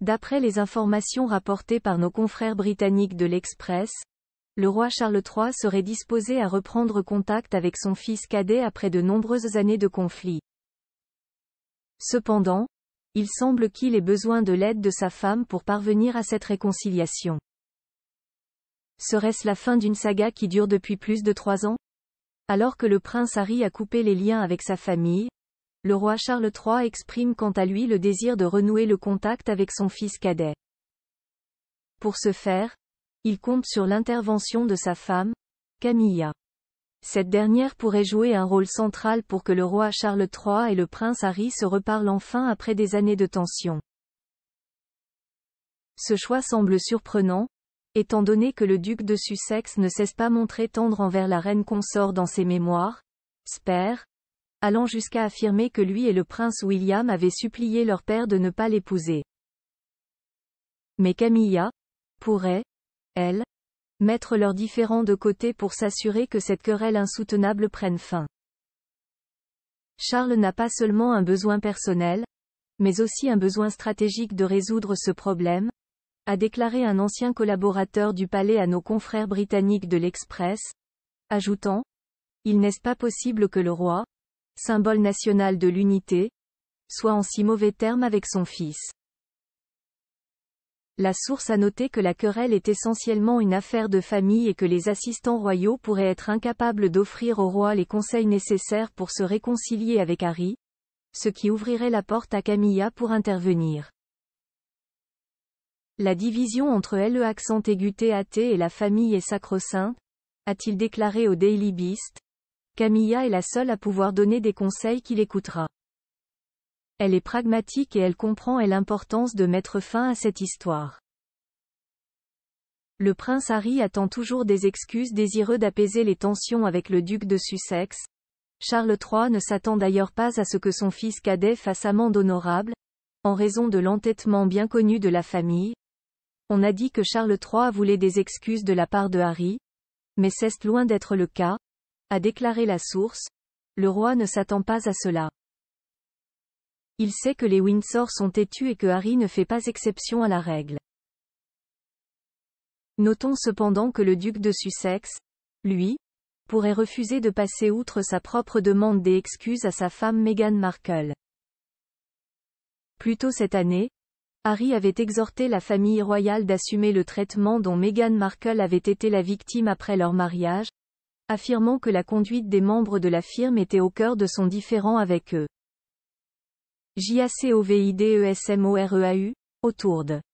D'après les informations rapportées par nos confrères britanniques de l'Express, le roi Charles III serait disposé à reprendre contact avec son fils cadet après de nombreuses années de conflit. Cependant, il semble qu'il ait besoin de l'aide de sa femme pour parvenir à cette réconciliation. Serait-ce la fin d'une saga qui dure depuis plus de trois ans Alors que le prince Harry a coupé les liens avec sa famille, le roi Charles III exprime quant à lui le désir de renouer le contact avec son fils cadet. Pour ce faire, il compte sur l'intervention de sa femme, Camilla. Cette dernière pourrait jouer un rôle central pour que le roi Charles III et le prince Harry se reparlent enfin après des années de tension. Ce choix semble surprenant, étant donné que le duc de Sussex ne cesse pas montrer tendre envers la reine consort dans ses mémoires, Spare, allant jusqu'à affirmer que lui et le prince William avaient supplié leur père de ne pas l'épouser. Mais Camilla pourrait, elle, mettre leurs différends de côté pour s'assurer que cette querelle insoutenable prenne fin. Charles n'a pas seulement un besoin personnel, mais aussi un besoin stratégique de résoudre ce problème, a déclaré un ancien collaborateur du palais à nos confrères britanniques de l'Express, ajoutant, Il n'est pas possible que le roi, symbole national de l'unité, soit en si mauvais terme avec son fils. La source a noté que la querelle est essentiellement une affaire de famille et que les assistants royaux pourraient être incapables d'offrir au roi les conseils nécessaires pour se réconcilier avec Harry, ce qui ouvrirait la porte à Camilla pour intervenir. La division entre le accent aigu et la famille est sacro saint a a-t-il déclaré au Daily Beast, Camilla est la seule à pouvoir donner des conseils qu'il écoutera. Elle est pragmatique et elle comprend l'importance de mettre fin à cette histoire. Le prince Harry attend toujours des excuses désireux d'apaiser les tensions avec le duc de Sussex. Charles III ne s'attend d'ailleurs pas à ce que son fils cadet fasse amende honorable, en raison de l'entêtement bien connu de la famille, on a dit que Charles III voulait des excuses de la part de Harry, mais c'est loin d'être le cas, a déclaré la source, le roi ne s'attend pas à cela. Il sait que les Windsor sont têtus et que Harry ne fait pas exception à la règle. Notons cependant que le duc de Sussex, lui, pourrait refuser de passer outre sa propre demande des excuses à sa femme Meghan Markle. Plus tôt cette année, Harry avait exhorté la famille royale d'assumer le traitement dont Meghan Markle avait été la victime après leur mariage, affirmant que la conduite des membres de la firme était au cœur de son différend avec eux. E e autour de